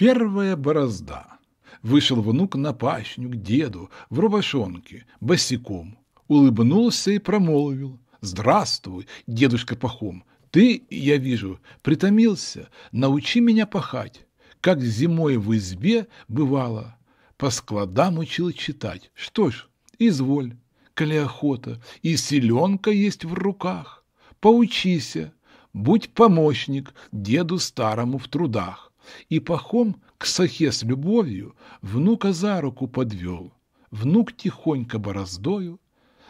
Первая борозда. Вышел внук на пашню к деду в рубашонке, босиком. Улыбнулся и промолвил. «Здравствуй, дедушка Пахом. Ты, я вижу, притомился. Научи меня пахать. Как зимой в избе бывало. По складам учил читать. Что ж, изволь, коли охота. И селенка есть в руках. Поучися, будь помощник деду старому в трудах и Пахом к Сахе с любовью внука за руку подвел. Внук тихонько бороздою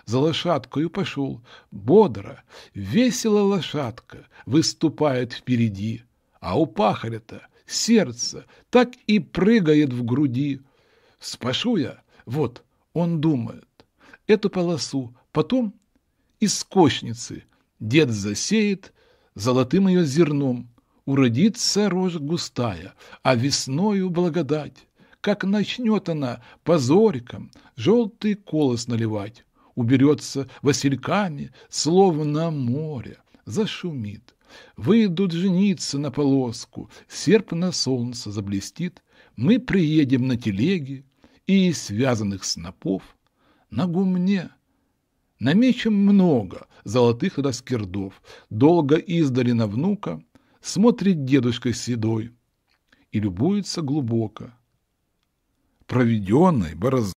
за лошадкою пошел, бодро, весело лошадка выступает впереди, а у пахаря-то сердце так и прыгает в груди. Спашу я, вот, он думает, эту полосу потом из кошницы дед засеет золотым ее зерном, уродится рожь густая, а весною благодать. Как начнет она по зорькам желтый колос наливать, уберется васильками, словно море, зашумит. Выйдут жениться на полоску, серп на солнце заблестит, мы приедем на телеге и связанных снопов на гумне. Намечем много золотых раскирдов, долго издали на внука — смотрит дедушка седой и любуется глубоко. Проведенной борозды.